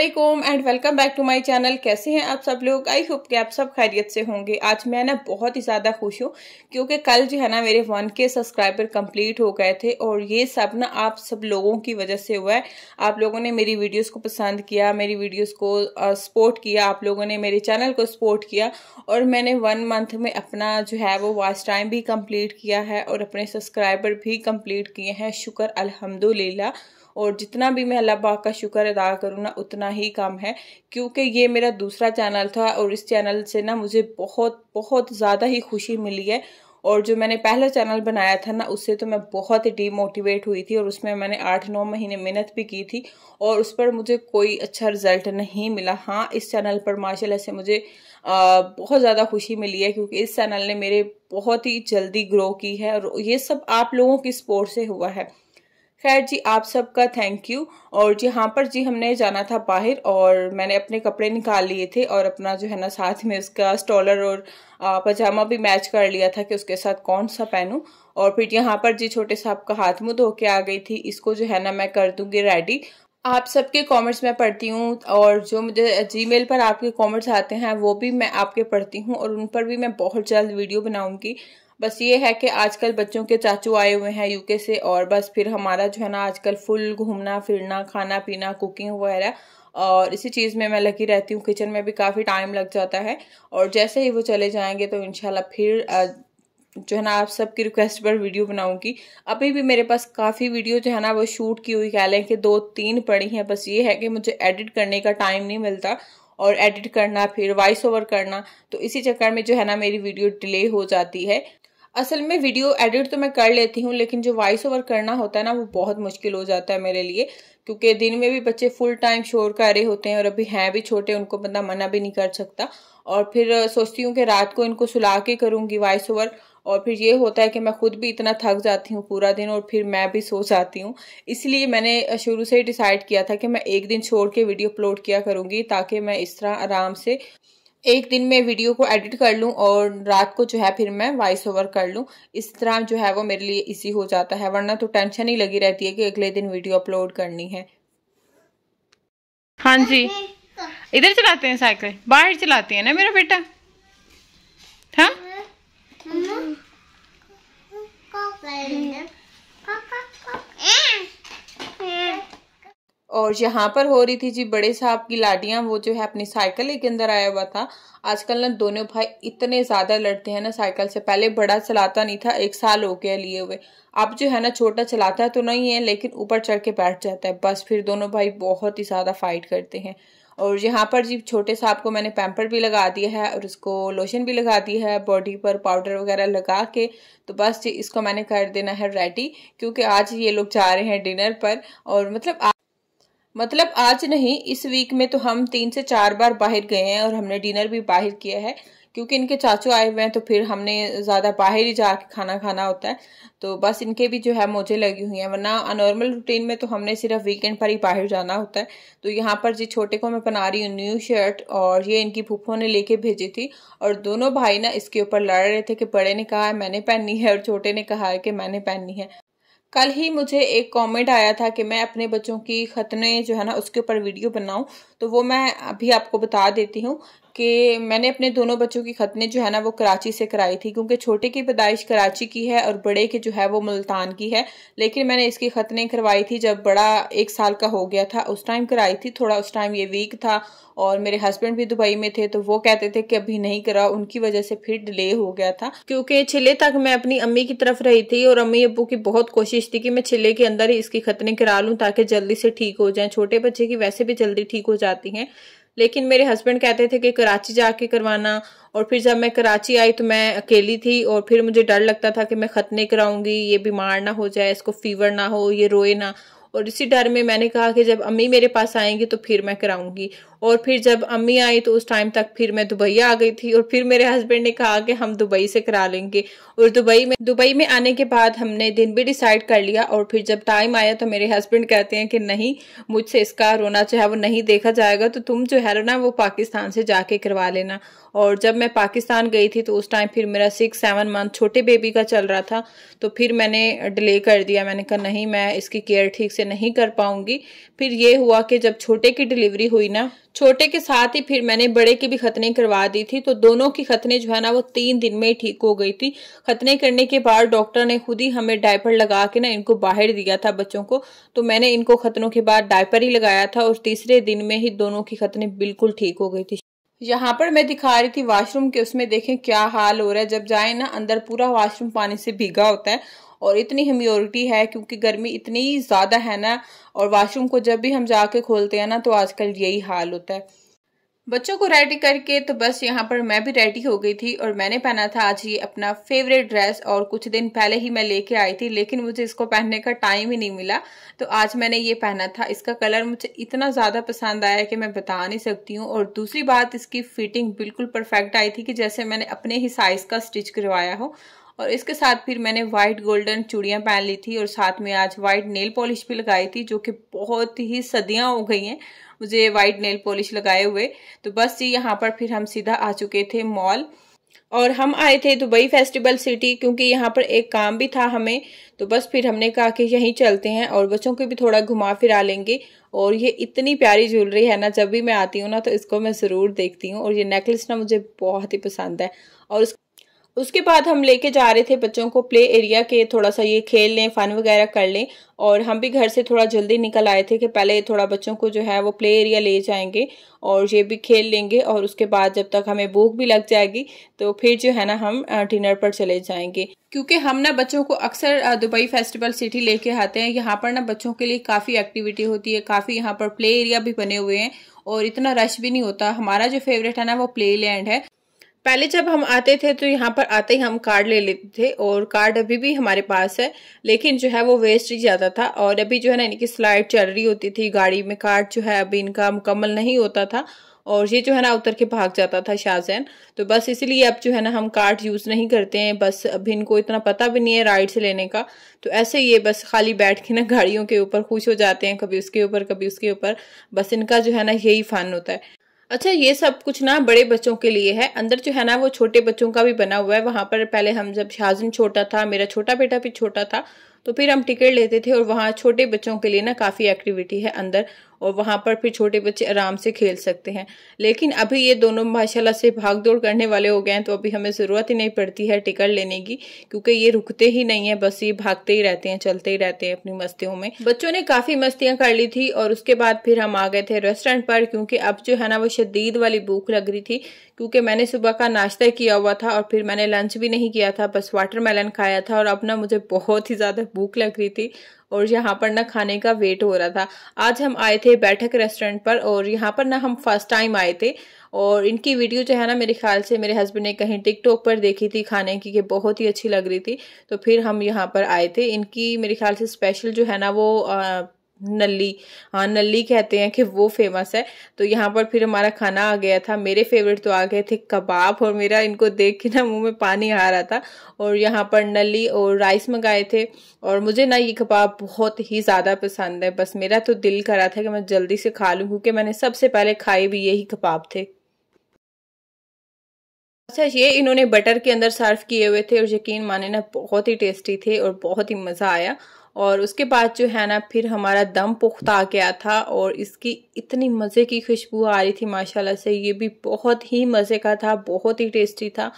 Aslam and welcome back to my channel कैसे हैं आप सब लोग आई होप कि आप सब खैरियत से होंगे आज मैं ना बहुत ही ज़्यादा खुश हूँ क्योंकि कल जो है ना मेरे वन के सब्सक्राइबर कंप्लीट हो गए थे और ये सब ना आप सब लोगों की वजह से हुआ है आप लोगों ने मेरी वीडियोस को पसंद किया मेरी वीडियोस को सपोर्ट किया आप लोगों ने मेरे चैनल को सपोर्ट किया और मैंने वन मंथ में अपना जो है वो वॉच टाइम भी कम्प्लीट किया है और अपने सब्सक्राइबर भी कम्प्लीट किए हैं शुक्र अलहमदुल्ला और जितना भी मैं अल्लाह पाक का शुक्र अदा करूँ ना उतना ही कम है क्योंकि ये मेरा दूसरा चैनल था और इस चैनल से ना मुझे बहुत बहुत ज़्यादा ही खुशी मिली है और जो मैंने पहला चैनल बनाया था ना उससे तो मैं बहुत ही डीमोटिवेट हुई थी और उसमें मैंने आठ नौ महीने मेहनत भी की थी और उस पर मुझे कोई अच्छा रिजल्ट नहीं मिला हाँ इस चैनल पर माशाल्लाह से मुझे आ, बहुत ज़्यादा खुशी मिली है क्योंकि इस चैनल ने मेरे बहुत ही जल्दी ग्रो की है और ये सब आप लोगों की सपोर्ट से हुआ है खैर जी आप सबका थैंक यू और यहाँ पर जी हमने जाना था बाहर और मैंने अपने कपड़े निकाल लिए थे और अपना जो है ना साथ में उसका स्टॉलर और पजामा भी मैच कर लिया था कि उसके साथ कौन सा पहनूं और फिर यहाँ पर जी छोटे साहब का हाथ मुँह धो के आ गई थी इसको जो है ना मैं कर दूंगी रेडी आप सबके कमेंट्स मैं पढ़ती हूँ और जो मुझे जीमेल पर आपके कमेंट्स आते हैं वो भी मैं आपके पढ़ती हूँ और उन पर भी मैं बहुत जल्द वीडियो बनाऊँगी बस ये है कि आजकल बच्चों के चाचू आए हुए हैं यूके से और बस फिर हमारा जो है ना आजकल फुल घूमना फिरना खाना पीना कुकिंग वगैरह और इसी चीज़ में मैं लगी रहती हूँ किचन में भी काफ़ी टाइम लग जाता है और जैसे ही वो चले जाएंगे तो इन फिर जो है ना आप सबकी रिक्वेस्ट पर वीडियो बनाऊंगी अभी भी मेरे पास काफ़ी वीडियो जो है ना वो शूट की हुई कह लें कि दो तीन पड़ी हैं बस ये है कि मुझे एडिट करने का टाइम नहीं मिलता और एडिट करना फिर वॉइस ओवर करना तो इसी चक्कर में जो है ना मेरी वीडियो डिले हो जाती है असल में वीडियो एडिट तो मैं कर लेती हूँ लेकिन जो वॉइस ओवर करना होता है ना वो बहुत मुश्किल हो जाता है मेरे लिए क्योंकि दिन में भी बच्चे फुल टाइम शोर रहे होते हैं और अभी हैं भी छोटे उनको बंदा मना भी नहीं कर सकता और फिर सोचती हूँ कि रात को इनको सुला के करूँगी वॉइस ओवर और फिर ये होता है कि मैं खुद भी इतना थक जाती हूँ पूरा दिन और फिर मैं भी सो जाती हूँ इसलिए मैंने शुरू से ही डिसाइड किया था कि मैं एक दिन छोड़ के वीडियो अपलोड किया करूँगी ताकि मैं इस तरह आराम से एक दिन में वीडियो को एडिट कर लूँ और रात को जो है फिर मैं वॉइस ओवर कर लूँ इस तरह जो है वो मेरे लिए इजी हो जाता है वरना तो टेंशन ही लगी रहती है कि अगले दिन वीडियो अपलोड करनी है हाँ जी इधर चलाते हैं साइकिल बाहर चलाते हैं ना मेरा बेटा हाँ और यहाँ पर हो रही थी जी बड़े साहब की लाडियाँ वो जो है अपनी साइकिल के अंदर आया हुआ था आजकल ना दोनों भाई इतने ज़्यादा लड़ते हैं ना साइकिल से पहले बड़ा चलाता नहीं था एक साल हो गया लिए हुए अब जो है ना छोटा चलाता है तो नहीं है लेकिन ऊपर चढ़ के बैठ जाता है बस फिर दोनों भाई बहुत ही ज़्यादा फाइट करते हैं और यहाँ पर जी छोटे साहब को मैंने पैम्पर भी लगा दिया है और उसको लोशन भी लगा दिया है बॉडी पर पाउडर वगैरह लगा के तो बस जी इसको मैंने कर देना है रेडी क्योंकि आज ये लोग जा रहे हैं डिनर पर और मतलब मतलब आज नहीं इस वीक में तो हम तीन से चार बार बाहर गए हैं और हमने डिनर भी बाहर किया है क्योंकि इनके चाचू आए हुए हैं तो फिर हमने ज़्यादा बाहर ही जाके खाना खाना होता है तो बस इनके भी जो है मोजे लगी हुई हैं वरना अनॉर्मल रूटीन में तो हमने सिर्फ वीकेंड पर ही बाहर जाना होता है तो यहाँ पर जी छोटे को मैं बना रही हूँ न्यू शर्ट और ये इनकी फूफों ने लेके भेजी थी और दोनों भाई ना इसके ऊपर लड़ रहे थे कि बड़े ने कहा है मैंने पहननी है और छोटे ने कहा है कि मैंने पहननी है कल ही मुझे एक कमेंट आया था कि मैं अपने बच्चों की खतने जो है ना उसके ऊपर वीडियो बनाऊं तो वो मैं अभी आपको बता देती हूँ कि मैंने अपने दोनों बच्चों की खतने जो है ना वो कराची से कराई थी क्योंकि छोटे की पैदाइश कराची की है और बड़े की जो है वो मुल्तान की है लेकिन मैंने इसकी खतने करवाई थी जब बड़ा एक साल का हो गया था उस टाइम कराई थी थोड़ा उस टाइम ये वीक था और मेरे हस्बैंड भी दुबई में थे तो वो कहते थे कि अभी नहीं कराओ उनकी वजह से फिर डिले हो गया था क्योंकि छिले तक मैं अपनी अम्मी की तरफ रही थी और अम्मी अबू की बहुत कोशिश थी कि मैं छिले के अंदर ही इसकी खतने करा लूँ ताकि जल्दी से ठीक हो जाए छोटे बच्चे की वैसे भी जल्दी ठीक हो जाती हैं लेकिन मेरे हस्बैंड कहते थे कि कराची जाके करवाना और फिर जब मैं कराची आई तो मैं अकेली थी और फिर मुझे डर लगता था कि मैं ख़तने कराऊंगी ये बीमार ना हो जाए इसको फीवर ना हो ये रोए ना और इसी डर में मैंने कहा कि जब अम्मी मेरे पास आएंगी तो फिर मैं कराऊंगी और फिर जब अम्मी आई तो उस टाइम तक फिर मैं दुबई आ गई थी और फिर मेरे हस्बैंड ने कहा कि हम दुबई से करा लेंगे और दुबई में दुबई में आने के बाद हमने दिन भी डिसाइड कर लिया और फिर जब टाइम आया तो मेरे हस्बैंड कहते हैं कि नहीं मुझसे इसका रोना चाहे वो नहीं देखा जाएगा तो तुम जो है ना वो पाकिस्तान से जाके करवा लेना और जब मैं पाकिस्तान गई थी तो उस टाइम फिर मेरा सिक्स सेवन मंथ छोटे बेबी का चल रहा था तो फिर मैंने डिले कर दिया मैंने कहा नहीं मैं इसकी केयर ठीक से नहीं कर पाऊंगी फिर ये हुआ कि जब छोटे की डिलीवरी हुई ना छोटे के साथ ही फिर मैंने बड़े की भी खतने करवा दी थी तो दोनों की खतने जो है ना वो तीन दिन में ही ठीक हो गई थी खतने करने के बाद डॉक्टर ने खुद ही हमें डायपर लगा के ना इनको बाहर दिया था बच्चों को तो मैंने इनको खतनों के बाद डायपर ही लगाया था और तीसरे दिन में ही दोनों की खतने बिल्कुल ठीक हो गई थी यहाँ पर मैं दिखा रही थी वॉशरूम के उसमें देखें क्या हाल हो रहा है जब जाए ना अंदर पूरा वॉशरूम पानी से भीगा होता है और इतनी ह्यूमिडिटी है क्योंकि गर्मी इतनी ज़्यादा है ना और वाशरूम को जब भी हम जाके खोलते हैं ना तो आजकल यही हाल होता है बच्चों को रेडी करके तो बस यहाँ पर मैं भी रेडी हो गई थी और मैंने पहना था आज ये अपना फेवरेट ड्रेस और कुछ दिन पहले ही मैं लेके आई थी लेकिन मुझे इसको पहनने का टाइम ही नहीं मिला तो आज मैंने ये पहना था इसका कलर मुझे इतना ज़्यादा पसंद आया कि मैं बता नहीं सकती हूँ और दूसरी बात इसकी फिटिंग बिल्कुल परफेक्ट आई थी कि जैसे मैंने अपने ही साइज़ का स्टिच करवाया हो और इसके साथ फिर मैंने वाइट गोल्डन चूड़ियाँ पहन ली थी और साथ में आज वाइट नेल पॉलिश भी लगाई थी जो कि बहुत ही सदियाँ हो गई हैं मुझे वाइट नेल पॉलिश लगाए हुए तो बस जी यहाँ पर फिर हम सीधा आ चुके थे मॉल और हम आए थे दुबई फेस्टिवल सिटी क्योंकि यहाँ पर एक काम भी था हमें तो बस फिर हमने कहा कि यहीं चलते हैं और बच्चों को भी थोड़ा घुमा फिरा लेंगे और ये इतनी प्यारी ज्वेलरी है ना जब भी मैं आती हूँ ना तो इसको मैं ज़रूर देखती हूँ और ये नेकलेस ना मुझे बहुत ही पसंद है और उसके बाद हम लेके जा रहे थे बच्चों को प्ले एरिया के थोड़ा सा ये खेल लें फ़न वगैरह कर लें और हम भी घर से थोड़ा जल्दी निकल आए थे कि पहले थोड़ा बच्चों को जो है वो प्ले एरिया ले जाएंगे और ये भी खेल लेंगे और उसके बाद जब तक हमें भूख भी लग जाएगी तो फिर जो है ना हम डिनर पर चले जाएंगे क्योंकि हम ना बच्चों को अक्सर दुबई फेस्टिवल सिटी लेके आते हैं यहाँ पर ना बच्चों के लिए काफ़ी एक्टिविटी होती है काफ़ी यहाँ पर प्ले एरिया भी बने हुए हैं और इतना रश भी नहीं होता हमारा जो फेवरेट है ना वो प्ले लैंड है पहले जब हम आते थे तो यहाँ पर आते ही हम कार्ड ले लेते थे और कार्ड अभी भी हमारे पास है लेकिन जो है वो वेस्ट ही जाता था और अभी जो है ना इनकी स्लाइड चल रही होती थी गाड़ी में कार्ड जो है अभी इनका मुकम्मल नहीं होता था और ये जो है ना उतर के भाग जाता था शाहजैन तो बस इसीलिए अब जो है ना हम कार्ड यूज़ नहीं करते हैं बस अभी इनको इतना पता भी नहीं है राइड से लेने का तो ऐसे ये बस खाली बैठ के ना गाड़ियों के ऊपर खुश हो जाते हैं कभी उसके ऊपर कभी उसके ऊपर बस इनका जो है ना यही फ़न होता है अच्छा ये सब कुछ ना बड़े बच्चों के लिए है अंदर जो है ना वो छोटे बच्चों का भी बना हुआ है वहाँ पर पहले हम जब शाहजन छोटा था मेरा छोटा बेटा भी छोटा था तो फिर हम टिकट लेते थे और वहाँ छोटे बच्चों के लिए ना काफ़ी एक्टिविटी है अंदर और वहाँ पर फिर छोटे बच्चे आराम से खेल सकते हैं लेकिन अभी ये दोनों माशाला से भाग दौड़ करने वाले हो गए हैं तो अभी हमें ज़रूरत ही नहीं पड़ती है टिकट लेने की क्योंकि ये रुकते ही नहीं है बस ये भागते ही रहते हैं चलते ही रहते हैं अपनी मस्तियों में बच्चों ने काफ़ी मस्तियाँ कर ली थी और उसके बाद फिर हम आ गए थे रेस्टोरेंट पर क्योंकि अब जो है ना वो शदीद वाली भूख लग रही थी क्योंकि मैंने सुबह का नाश्ता किया हुआ था और फिर मैंने लंच भी नहीं किया था बस वाटरमेलन खाया था और अब ना मुझे बहुत ही ज़्यादा भूख लग रही थी और यहाँ पर ना खाने का वेट हो रहा था आज हम आए थे बैठक रेस्टोरेंट पर और यहाँ पर ना हम फर्स्ट टाइम आए थे और इनकी वीडियो जो है ना मेरे ख्याल से मेरे हस्बैंड ने कहीं टिकटॉक पर देखी थी खाने की कि बहुत ही अच्छी लग रही थी तो फिर हम यहाँ पर आए थे इनकी मेरे ख्याल से स्पेशल जो है ना वो आ, नली हाँ नली कहते हैं कि वो फेमस है तो यहाँ पर फिर हमारा खाना आ गया था मेरे फेवरेट तो आ गए थे कबाब और मेरा इनको देख के ना मुंह में पानी आ रहा था और यहाँ पर नली और राइस मंगाए थे और मुझे ना ये कबाब बहुत ही ज़्यादा पसंद है बस मेरा तो दिल करा था कि मैं जल्दी से खा लूँ क्योंकि मैंने सबसे पहले खाए भी यही कबाब थे अच्छा ये इन्होंने बटर के अंदर सर्व किए हुए थे और यकीन माने ना बहुत ही टेस्टी थे और बहुत ही मज़ा आया और उसके बाद जो है ना फिर हमारा दम पुख्ता आ गया था और इसकी इतनी मज़े की खुशबू आ रही थी माशाल्लाह से ये भी बहुत ही मज़े का था बहुत ही टेस्टी था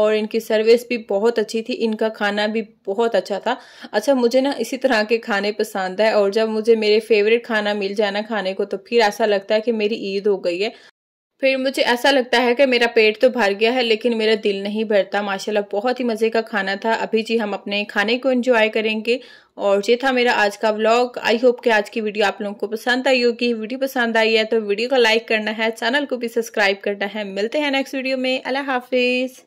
और इनकी सर्विस भी बहुत अच्छी थी इनका खाना भी बहुत अच्छा था अच्छा मुझे ना इसी तरह के खाने पसंद है और जब मुझे मेरे फेवरेट खाना मिल जाए ना खाने को तो फिर ऐसा लगता है कि मेरी ईद हो गई है फिर मुझे ऐसा लगता है कि मेरा पेट तो भर गया है लेकिन मेरा दिल नहीं भरता माशाल्लाह बहुत ही मज़े का खाना था अभी जी हम अपने खाने को एंजॉय करेंगे और ये था मेरा आज का व्लॉग आई होप कि आज की वीडियो आप लोगों को पसंद आई होगी वीडियो पसंद आई है तो वीडियो को लाइक करना है चैनल को भी सब्सक्राइब करना है मिलते हैं नेक्स्ट वीडियो में अल्लाह हाफिज़